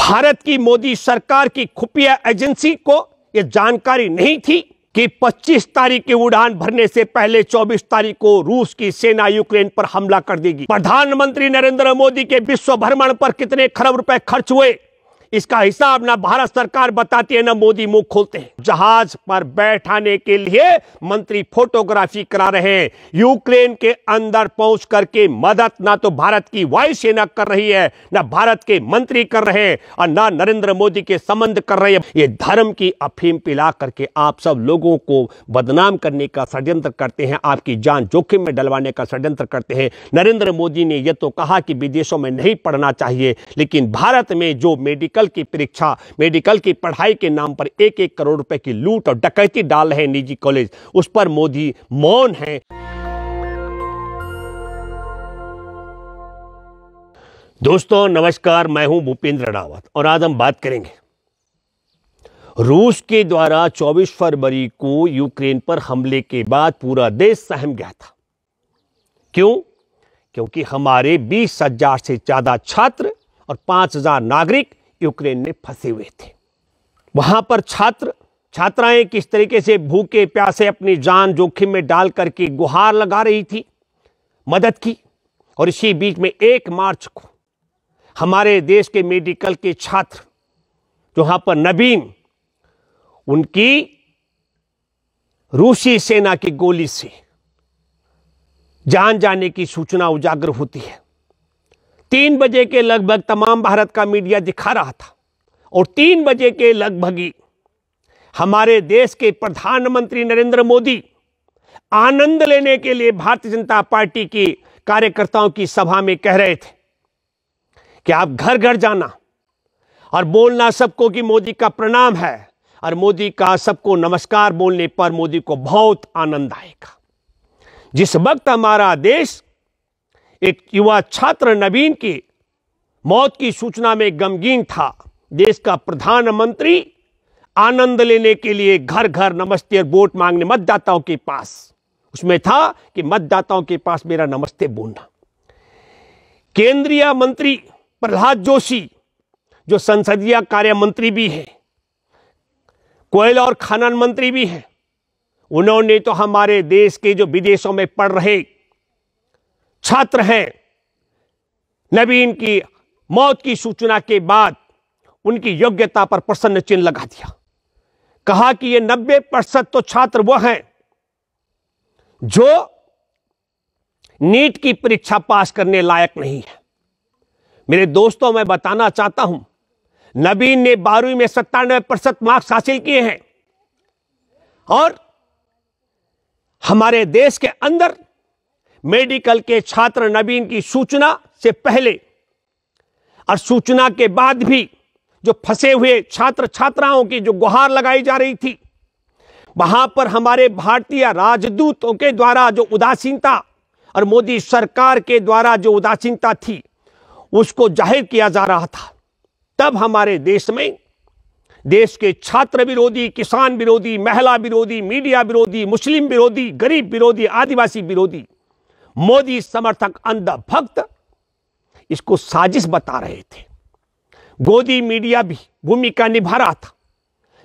भारत की मोदी सरकार की खुफिया एजेंसी को ये जानकारी नहीं थी कि 25 तारीख की उड़ान भरने से पहले 24 तारीख को रूस की सेना यूक्रेन पर हमला कर देगी प्रधानमंत्री नरेंद्र मोदी के विश्व भ्रमण पर कितने खरब रुपए खर्च हुए इसका हिसाब ना भारत सरकार बताती है ना मोदी मुंह खोलते हैं जहाज पर बैठाने के लिए मंत्री फोटोग्राफी करा रहे हैं यूक्रेन के अंदर पहुंच करके मदद ना तो भारत की वायुसेना कर रही है ना भारत के मंत्री कर रहे हैं और ना नरेंद्र मोदी के संबंध कर रहे हैं ये धर्म की अफीम पिला करके आप सब लोगों को बदनाम करने का षड्यंत्र करते हैं आपकी जान जोखिम में डलवाने का षड्यंत्र करते हैं नरेंद्र मोदी ने यह तो कहा कि विदेशों में नहीं पढ़ना चाहिए लेकिन भारत में जो मेडिकल मेडिकल की परीक्षा मेडिकल की पढ़ाई के नाम पर एक एक करोड़ रुपए की लूट और डकैती डाल रहे निजी कॉलेज उस पर मोदी मौन है दोस्तों नमस्कार मैं हूं भूपेंद्र रावत और आज हम बात करेंगे रूस के द्वारा 24 फरवरी को यूक्रेन पर हमले के बाद पूरा देश सहम गया था क्यों क्योंकि हमारे बीस हजार से ज्यादा छात्र और पांच हजार नागरिक यूक्रेन में फंसे हुए थे वहां पर छात्र छात्राएं किस तरीके से भूखे प्यासे अपनी जान जोखिम में डाल करके गुहार लगा रही थी मदद की और इसी बीच में एक मार्च को हमारे देश के मेडिकल के छात्र जो वहां पर नबीन उनकी रूसी सेना की गोली से जान जाने की सूचना उजागर होती है तीन बजे के लगभग तमाम भारत का मीडिया दिखा रहा था और तीन बजे के लगभग ही हमारे देश के प्रधानमंत्री नरेंद्र मोदी आनंद लेने के लिए भारतीय जनता पार्टी की कार्यकर्ताओं की सभा में कह रहे थे कि आप घर घर जाना और बोलना सबको कि मोदी का प्रणाम है और मोदी का सबको नमस्कार बोलने पर मोदी को बहुत आनंद आएगा जिस वक्त हमारा देश एक युवा छात्र नवीन की मौत की सूचना में गमगीन था देश का प्रधानमंत्री आनंद लेने के लिए घर घर नमस्ते और वोट मांगने मतदाताओं के पास उसमें था कि मतदाताओं के पास मेरा नमस्ते बोलना केंद्रीय मंत्री प्रहलाद जोशी जो संसदीय कार्य मंत्री भी हैं कोयला और खनन मंत्री भी हैं उन्होंने तो हमारे देश के जो विदेशों में पढ़ रहे छात्र हैं नबीन की मौत की सूचना के बाद उनकी योग्यता पर प्रसन्न चिन्ह लगा दिया कहा कि ये नब्बे प्रतिशत तो छात्र वह हैं जो नीट की परीक्षा पास करने लायक नहीं है मेरे दोस्तों मैं बताना चाहता हूं नबीन ने बारहवीं में सत्तानवे प्रतिशत मार्क्स हासिल किए हैं और हमारे देश के अंदर मेडिकल के छात्र नवीन की सूचना से पहले और सूचना के बाद भी जो फंसे हुए छात्र छात्राओं की जो गुहार लगाई जा रही थी वहां पर हमारे भारतीय राजदूतों के द्वारा जो उदासीनता और मोदी सरकार के द्वारा जो उदासीनता थी उसको जाहिर किया जा रहा था तब हमारे देश में देश के छात्र विरोधी किसान विरोधी महिला विरोधी मीडिया विरोधी मुस्लिम विरोधी गरीब विरोधी आदिवासी विरोधी मोदी समर्थक अंध भक्त इसको साजिश बता रहे थे गोदी मीडिया भी भूमिका निभा रहा था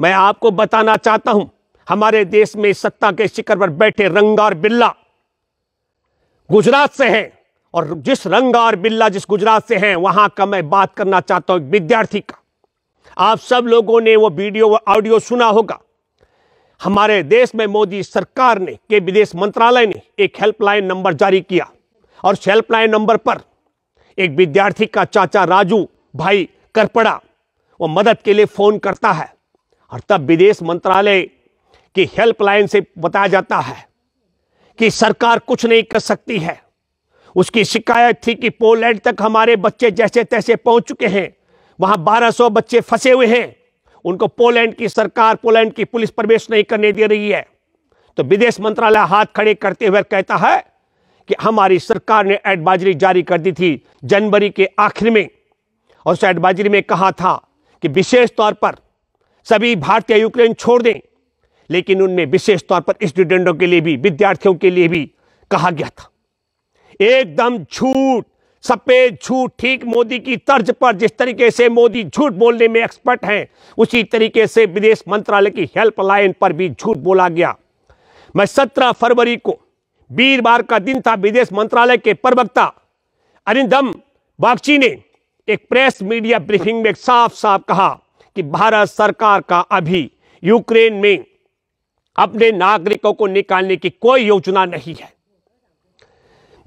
मैं आपको बताना चाहता हूं हमारे देश में सत्ता के शिखर पर बैठे रंगार बिल्ला गुजरात से हैं और जिस रंगार बिल्ला जिस गुजरात से हैं वहां का मैं बात करना चाहता हूं विद्यार्थी का आप सब लोगों ने वो वीडियो व ऑडियो सुना होगा हमारे देश में मोदी सरकार ने के विदेश मंत्रालय ने एक हेल्पलाइन नंबर जारी किया और उस हेल्पलाइन नंबर पर एक विद्यार्थी का चाचा राजू भाई पड़ा वो मदद के लिए फ़ोन करता है और तब विदेश मंत्रालय की हेल्पलाइन से बताया जाता है कि सरकार कुछ नहीं कर सकती है उसकी शिकायत थी कि पोलैंड तक हमारे बच्चे जैसे तैसे पहुंच चुके हैं वहां 1200 बच्चे फंसे हुए हैं उनको पोलैंड की सरकार पोलैंड की पुलिस प्रवेश नहीं करने दे रही है तो विदेश मंत्रालय हाथ खड़े करते हुए कहता है कि हमारी सरकार ने एडवाइजरी जारी कर दी थी जनवरी के आखिर में और उस एडवाइजरी में कहा था कि विशेष तौर पर सभी भारतीय यूक्रेन छोड़ दें लेकिन उनमें विशेष तौर पर स्टूडेंटों के लिए भी विद्यार्थियों के लिए भी कहा गया था एकदम झूठ सफेद झूठ ठीक मोदी की तर्ज पर जिस तरीके से मोदी झूठ बोलने में एक्सपर्ट हैं उसी तरीके से विदेश मंत्रालय की हेल्पलाइन पर भी झूठ बोला गया मैं सत्रह फरवरी को वीरवार का दिन था विदेश मंत्रालय के प्रवक्ता अरिंदम बागची ने एक प्रेस मीडिया ब्रीफिंग में साफ साफ कहा कि भारत सरकार का अभी यूक्रेन में अपने नागरिकों को निकालने की कोई योजना नहीं है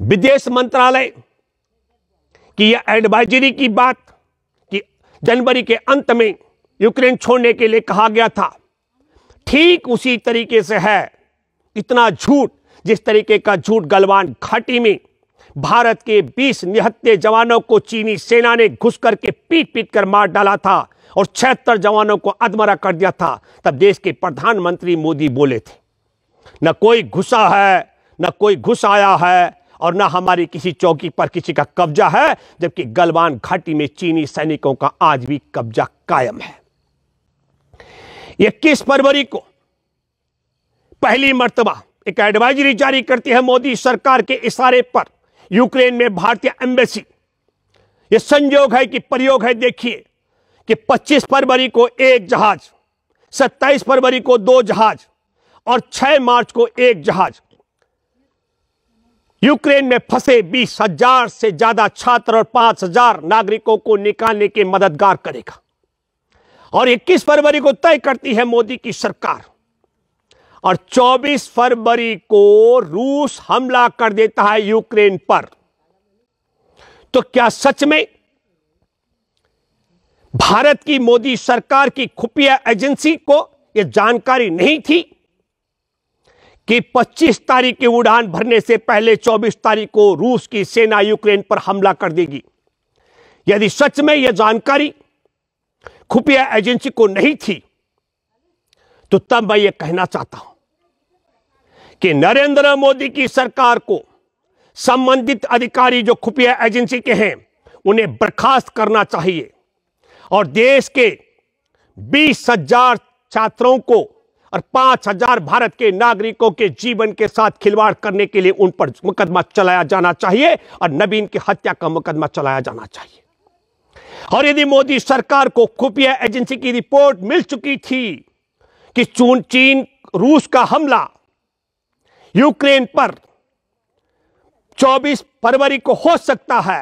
विदेश मंत्रालय कि यह एडवाइजरी की बात कि जनवरी के अंत में यूक्रेन छोड़ने के लिए कहा गया था ठीक उसी तरीके से है इतना झूठ जिस तरीके का झूठ गलवान घाटी में भारत के 20 निहत्ते जवानों को चीनी सेना ने घुस करके पीट पीट कर मार डाला था और छिहत्तर जवानों को अधमरा कर दिया था तब देश के प्रधानमंत्री मोदी बोले थे न कोई घुसा है न कोई घुस आया है और ना हमारी किसी चौकी पर किसी का कब्जा है जबकि गलवान घाटी में चीनी सैनिकों का आज भी कब्जा कायम है इक्कीस फरवरी को पहली मर्तबा एक एडवाइजरी जारी करती है मोदी सरकार के इशारे पर यूक्रेन में भारतीय एम्बेसी यह संयोग है कि प्रयोग है देखिए कि 25 फरवरी को एक जहाज 27 फरवरी को दो जहाज और 6 मार्च को एक जहाज यूक्रेन में फंसे बीस हजार से ज्यादा छात्र और पांच हजार नागरिकों को निकालने के मददगार करेगा और 21 फरवरी को तय करती है मोदी की सरकार और 24 फरवरी को रूस हमला कर देता है यूक्रेन पर तो क्या सच में भारत की मोदी सरकार की खुफिया एजेंसी को यह जानकारी नहीं थी कि 25 तारीख की उड़ान भरने से पहले 24 तारीख को रूस की सेना यूक्रेन पर हमला कर देगी यदि सच में यह जानकारी खुफिया एजेंसी को नहीं थी तो तब मैं यह कहना चाहता हूं कि नरेंद्र मोदी की सरकार को संबंधित अधिकारी जो खुफिया एजेंसी के हैं उन्हें बर्खास्त करना चाहिए और देश के बीस हजार छात्रों को और पांच हजार भारत के नागरिकों के जीवन के साथ खिलवाड़ करने के लिए उन पर मुकदमा चलाया जाना चाहिए और नबीन की हत्या का मुकदमा चलाया जाना चाहिए और यदि मोदी सरकार को खुफिया एजेंसी की रिपोर्ट मिल चुकी थी कि चून चीन रूस का हमला यूक्रेन पर 24 फरवरी को हो सकता है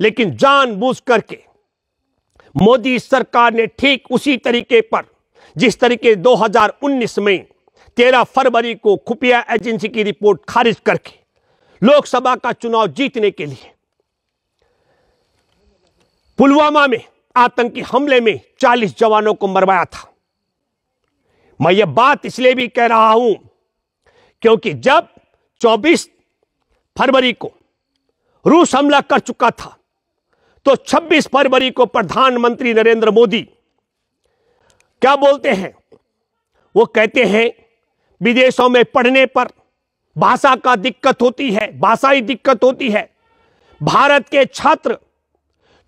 लेकिन जानबूझ करके मोदी सरकार ने ठीक उसी तरीके पर जिस तरीके 2019 में 13 फरवरी को खुफिया एजेंसी की रिपोर्ट खारिज करके लोकसभा का चुनाव जीतने के लिए पुलवामा में आतंकी हमले में 40 जवानों को मरवाया था मैं यह बात इसलिए भी कह रहा हूं क्योंकि जब 24 फरवरी को रूस हमला कर चुका था तो 26 फरवरी को प्रधानमंत्री नरेंद्र मोदी क्या बोलते हैं वो कहते हैं विदेशों में पढ़ने पर भाषा का दिक्कत होती है भाषाई दिक्कत होती है भारत के छात्र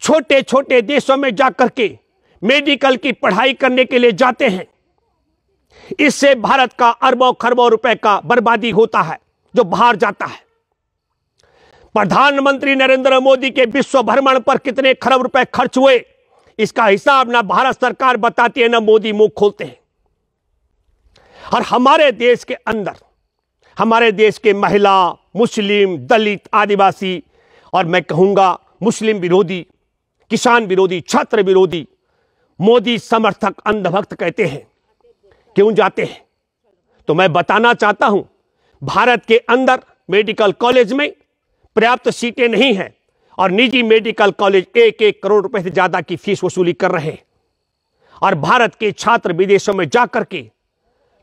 छोटे छोटे देशों में जाकर के मेडिकल की पढ़ाई करने के लिए जाते हैं इससे भारत का अरबों खरबों रुपए का बर्बादी होता है जो बाहर जाता है प्रधानमंत्री नरेंद्र मोदी के विश्व भ्रमण पर कितने खरब रुपए खर्च हुए इसका हिसाब ना भारत सरकार बताती है ना मोदी मुंह खोलते हैं और हमारे देश के अंदर हमारे देश के महिला मुस्लिम दलित आदिवासी और मैं कहूंगा मुस्लिम विरोधी किसान विरोधी छात्र विरोधी मोदी समर्थक अंधभक्त कहते हैं क्यों जाते हैं तो मैं बताना चाहता हूं भारत के अंदर मेडिकल कॉलेज में पर्याप्त सीटें नहीं हैं और निजी मेडिकल कॉलेज एक एक करोड़ रुपए से ज़्यादा की फीस वसूली कर रहे और भारत के छात्र विदेशों में जाकर के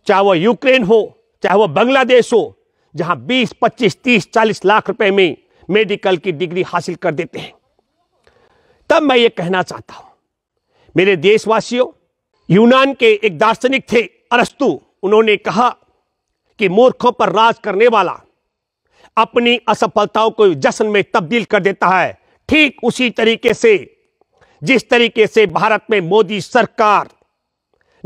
चाहे वह यूक्रेन हो चाहे वह बांग्लादेश हो जहां 20, 25, 30, 40 लाख रुपए में मेडिकल की डिग्री हासिल कर देते हैं तब मैं ये कहना चाहता हूं मेरे देशवासियों यूनान के एक दार्शनिक थे अरस्तु उन्होंने कहा कि मूर्खों पर राज करने वाला अपनी असफलताओं को जश्न में तब्दील कर देता है ठीक उसी तरीके से जिस तरीके से भारत में मोदी सरकार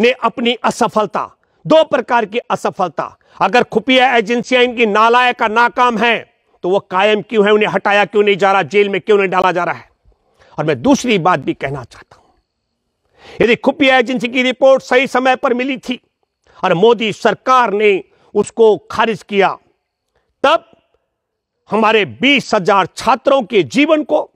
ने अपनी असफलता दो प्रकार की असफलता अगर खुफिया एजेंसियां इनकी नालायक का नाकाम है तो वो कायम क्यों है उन्हें हटाया क्यों नहीं जा रहा जेल में क्यों नहीं डाला जा रहा है और मैं दूसरी बात भी कहना चाहता हूं यदि खुफिया एजेंसी की रिपोर्ट सही समय पर मिली थी और मोदी सरकार ने उसको खारिज किया तब हमारे बीस हजार छात्रों के जीवन को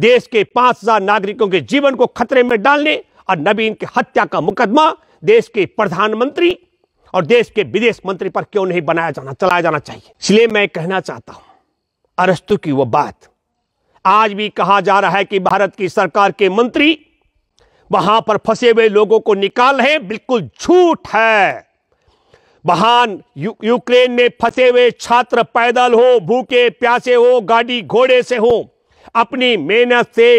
देश के पांच हजार नागरिकों के जीवन को खतरे में डालने और नबीन की हत्या का मुकदमा देश के प्रधानमंत्री और देश के विदेश मंत्री पर क्यों नहीं बनाया जाना चलाया जाना चाहिए इसलिए मैं कहना चाहता हूं अरस्तु की वो बात आज भी कहा जा रहा है कि भारत की सरकार के मंत्री वहां पर फंसे हुए लोगों को निकाल रहे बिल्कुल झूठ है महान यु, यूक्रेन में फंसे हुए छात्र पैदल हो भूखे प्यासे हो गाड़ी घोड़े से हो अपनी मेहनत से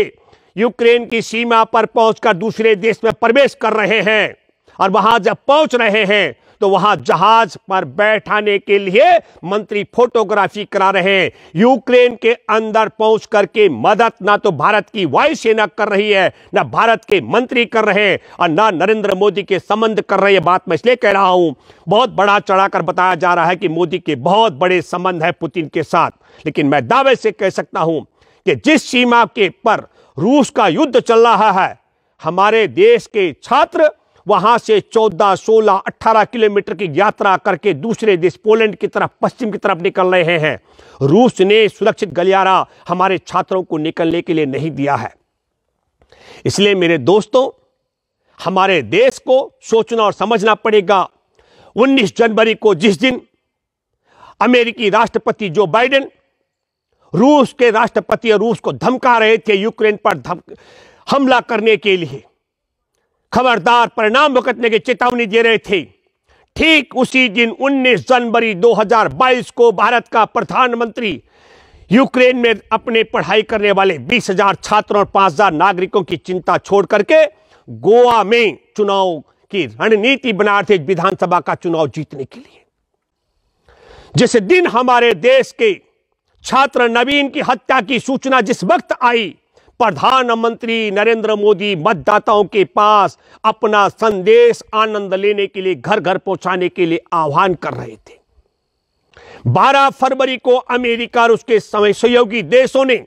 यूक्रेन की सीमा पर पहुंचकर दूसरे देश में प्रवेश कर रहे हैं और वहां जब पहुंच रहे हैं तो वहां जहाज पर बैठाने के लिए मंत्री फोटोग्राफी करा रहे हैं यूक्रेन के अंदर पहुंच करके मदद ना तो भारत की वायुसेना कर रही है ना भारत के मंत्री कर रहे हैं और ना नरेंद्र मोदी के संबंध कर रहे बात मैं इसलिए कह रहा हूं बहुत बड़ा चढ़ाकर बताया जा रहा है कि मोदी के बहुत बड़े संबंध है पुतिन के साथ लेकिन मैं दावे से कह सकता हूं कि जिस सीमा के पर रूस का युद्ध चल रहा है हमारे देश के छात्र वहां से 14, 16, 18 किलोमीटर की यात्रा करके दूसरे देश पोलैंड की तरफ पश्चिम की तरफ निकल रहे हैं रूस ने सुरक्षित गलियारा हमारे छात्रों को निकलने के लिए नहीं दिया है इसलिए मेरे दोस्तों हमारे देश को सोचना और समझना पड़ेगा 19 जनवरी को जिस दिन अमेरिकी राष्ट्रपति जो बाइडेन रूस के राष्ट्रपति रूस को धमका रहे थे यूक्रेन पर हमला करने के लिए खबरदार परिणाम भुगतने की चेतावनी दे रहे थे ठीक उसी दिन 19 जनवरी 2022 को भारत का प्रधानमंत्री यूक्रेन में अपने पढ़ाई करने वाले 20,000 छात्रों और 5,000 नागरिकों की चिंता छोड़ करके गोवा में चुनाव की रणनीति बना रहे थे विधानसभा का चुनाव जीतने के लिए जिस दिन हमारे देश के छात्र नवीन की हत्या की सूचना जिस वक्त आई प्रधानमंत्री नरेंद्र मोदी मतदाताओं के पास अपना संदेश आनंद लेने के लिए घर घर पहुंचाने के लिए आह्वान कर रहे थे 12 फरवरी को अमेरिका और उसके समय सहयोगी देशों ने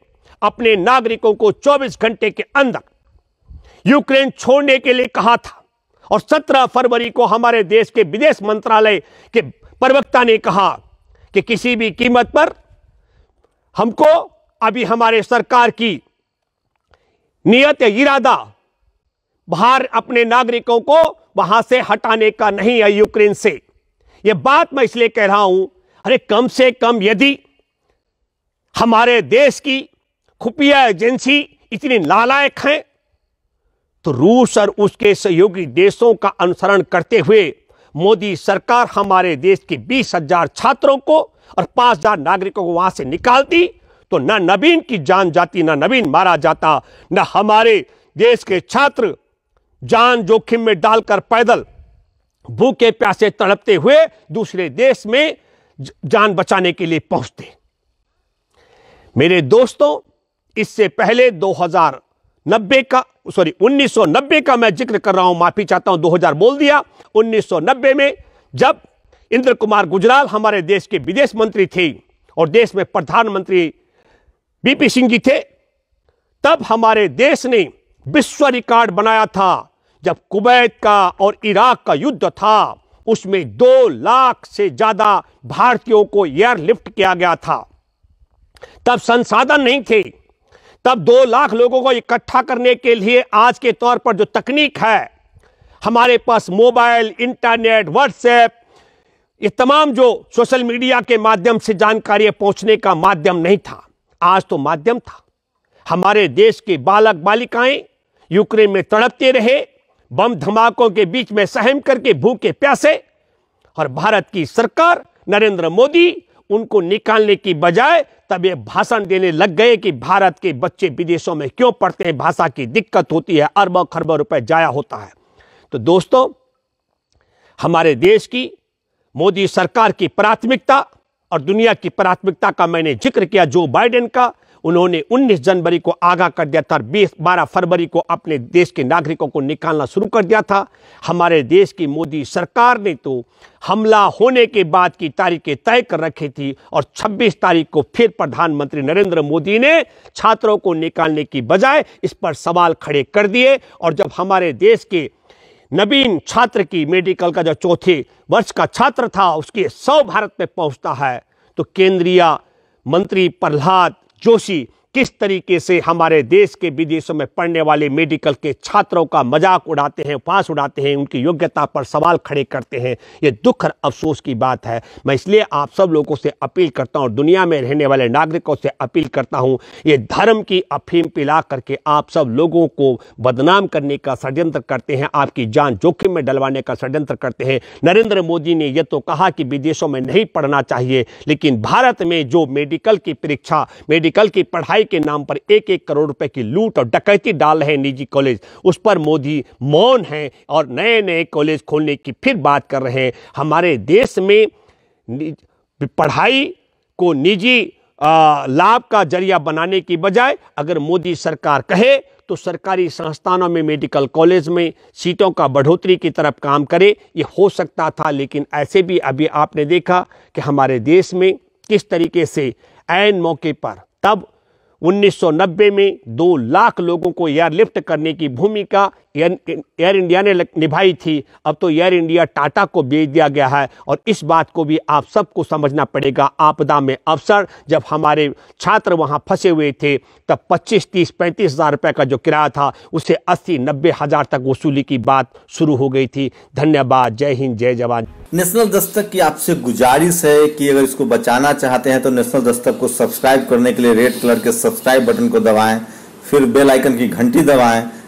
अपने नागरिकों को 24 घंटे के अंदर यूक्रेन छोड़ने के लिए कहा था और 17 फरवरी को हमारे देश के विदेश मंत्रालय के प्रवक्ता ने कहा कि किसी भी कीमत पर हमको अभी हमारे सरकार की नियत इरादा बाहर अपने नागरिकों को वहां से हटाने का नहीं है यूक्रेन से यह बात मैं इसलिए कह रहा हूं अरे कम से कम यदि हमारे देश की खुफिया एजेंसी इतनी लालायक है तो रूस और उसके सहयोगी देशों का अनुसरण करते हुए मोदी सरकार हमारे देश के बीस हजार छात्रों को और पांच हजार नागरिकों को वहां से निकालती तो ना नबीन की जान जाती ना नबीन मारा जाता ना हमारे देश के छात्र जान जोखिम में डालकर पैदल भूखे प्यासे तड़पते हुए दूसरे देश में जान बचाने के लिए पहुंचते मेरे दोस्तों इससे पहले 2090 का सॉरी 1990 का मैं जिक्र कर रहा हूं माफी चाहता हूं 2000 बोल दिया 1990 में जब इंद्र कुमार गुजराल हमारे देश के विदेश मंत्री थे और देश में प्रधानमंत्री बीपी सिंह जी थे तब हमारे देश ने विश्व रिकॉर्ड बनाया था जब कुवैत का और इराक का युद्ध था उसमें दो लाख से ज्यादा भारतीयों को एयरलिफ्ट किया गया था तब संसाधन नहीं थे तब दो लाख लोगों को इकट्ठा करने के लिए आज के तौर पर जो तकनीक है हमारे पास मोबाइल इंटरनेट व्हाट्सएप ये तमाम जो सोशल मीडिया के माध्यम से जानकारी पहुंचने का माध्यम नहीं था आज तो माध्यम था हमारे देश के बालक बालिकाएं यूक्रेन में तड़पते रहे बम धमाकों के बीच में सहम करके भूखे प्यासे और भारत की सरकार नरेंद्र मोदी उनको निकालने की बजाय तब ये भाषण देने लग गए कि भारत के बच्चे विदेशों में क्यों पढ़ते हैं भाषा की दिक्कत होती है अरबों खरबों रुपए जाया होता है तो दोस्तों हमारे देश की मोदी सरकार की प्राथमिकता और दुनिया की प्राथमिकता का मैंने जिक्र किया जो बाइडेन का उन्होंने 19 जनवरी को आगाह कर दिया था और बीस बारह फरवरी को अपने देश के नागरिकों को निकालना शुरू कर दिया था हमारे देश की मोदी सरकार ने तो हमला होने के बाद की तारीखें तय कर रखी थी और 26 तारीख को फिर प्रधानमंत्री नरेंद्र मोदी ने छात्रों को निकालने की बजाय इस पर सवाल खड़े कर दिए और जब हमारे देश के नवीन छात्र की मेडिकल का जो चौथे वर्ष का छात्र था उसके सौ भारत में पहुंचता है तो केंद्रीय मंत्री प्रहलाद जोशी किस तरीके से हमारे देश के विदेशों में पढ़ने वाले मेडिकल के छात्रों का मजाक उड़ाते हैं पास उड़ाते हैं उनकी योग्यता पर सवाल खड़े करते हैं ये दुख और अफसोस की बात है मैं इसलिए आप सब लोगों से अपील करता हूँ दुनिया में रहने वाले नागरिकों से अपील करता हूँ ये धर्म की अफीम पिला करके आप सब लोगों को बदनाम करने का षड्यंत्र करते हैं आपकी जान जोखिम में डलवाने का षड्यंत्र करते हैं नरेंद्र मोदी ने यह तो कहा कि विदेशों में नहीं पढ़ना चाहिए लेकिन भारत में जो मेडिकल की परीक्षा मेडिकल की पढ़ाई पढ़ाई के नाम पर एक एक करोड़ रुपए की लूट और डकैती डाल रहे हैं निजी कॉलेज उस पर मोदी मौन हैं और नए नए कॉलेज खोलने की फिर बात कर रहे हैं हमारे देश में पढ़ाई को निजी लाभ का जरिया बनाने की बजाय अगर मोदी सरकार कहे तो सरकारी संस्थानों में मेडिकल कॉलेज में सीटों का बढ़ोतरी की तरफ काम करे ये हो सकता था लेकिन ऐसे भी अभी आपने देखा कि हमारे देश में किस तरीके से ऐन मौके पर तब 1990 में दो लाख लोगों को एयरलिफ्ट करने की भूमिका एयर इंडिया ने निभाई थी अब तो एयर इंडिया टाटा को बेच दिया गया है और इस बात को भी आप सबको समझना पड़ेगा आपदा में अवसर जब हमारे छात्र वहां फंसे हुए थे तब 25 तीस पैंतीस हज़ार रुपये का जो किराया था उसे 80 नब्बे हज़ार तक वसूली की बात शुरू हो गई थी धन्यवाद जय हिंद जय जवान नेशनल दस्तक की आपसे गुजारिश है कि अगर इसको बचाना चाहते हैं तो नेशनल दस्तक को सब्सक्राइब करने के लिए रेड कलर के सब्सक्राइब बटन को दबाएँ फिर बेलाइकन की घंटी दबाएँ